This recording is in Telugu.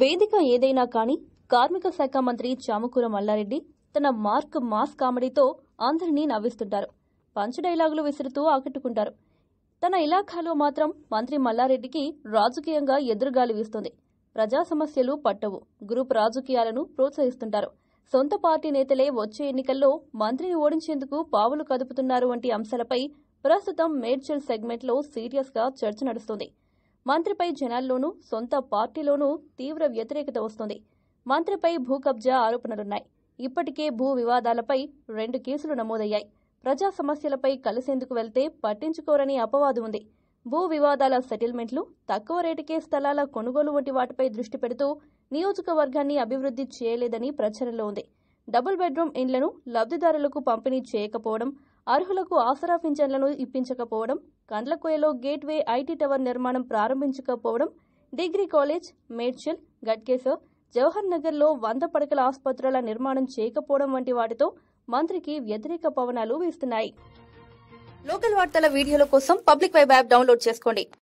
వేదిక ఏదైనా కానీ కార్మిక శాఖ మంత్రి చామకూర మల్లారెడ్డి తన మార్క్ మాస్ కామెడీతో అందరినీ నవ్విస్తుంటారు పంచ డైలాగులు విసురుతూ ఆకట్టుకుంటారు తన ఇలాఖాలో మాత్రం మంత్రి మల్లారెడ్డికి రాజకీయంగా ఎదురుగాలి వీస్తుంది ప్రజా సమస్యలు పట్టవు గ్రూప్ రాజకీయాలను ప్రోత్సహిస్తుంటారు సొంత పార్టీ నేతలే వచ్చే ఎన్నికల్లో మంత్రిని ఓడించేందుకు పావులు కదుపుతున్నారు వంటి అంశాలపై ప్రస్తుతం మేడ్చల్ సెగ్మెంట్లో సీరియస్గా చర్చ నడుస్తుంది మంత్రిపై జనాల్లోనూ సొంత పార్టీలోనూ తీవ్ర వ్యతిరేకత వస్తోంది మంత్రిపై భూ కబ్జా ఆరోపణలున్నాయి ఇప్పటికే భూ వివాదాలపై రెండు కేసులు నమోదయ్యాయి ప్రజా సమస్యలపై కలిసేందుకు వెళ్తే పట్టించుకోరని అపవాదు ఉంది భూ వివాదాల సెటిల్మెంట్లు తక్కువ రేటుకే స్థలాల కొనుగోలు వంటి వాటిపై దృష్టి పెడుతూ నియోజకవర్గాన్ని అభివృద్ధి చేయలేదని ప్రచారంలో ఉంది డబుల్ బెడ్రూమ్ ఇండ్లను లబ్ధిదారులకు పంపిణీ చేయకపోవడం అర్హులకు ఆసరా పింఛన్లను ఇప్పించకపోవడం కండ్లకోయలో గేట్వే ఐటీ టవర్ నిర్మాణం ప్రారంభించకపోవడం డిగ్రీ కాలేజ్ మేడ్చల్ గట్కేసర్ జవహర్ నగర్లో వంద పడకల ఆసుపత్రుల నిర్మాణం చేయకపోవడం వంటి వాటితో మంత్రికి వ్యతిరేక పవనాలు వీస్తున్నాయి లోకల్ వార్తల వీడియోల కోసం పబ్లిక్ వెబ్ యాప్ డౌన్లోడ్ చేసుకోండి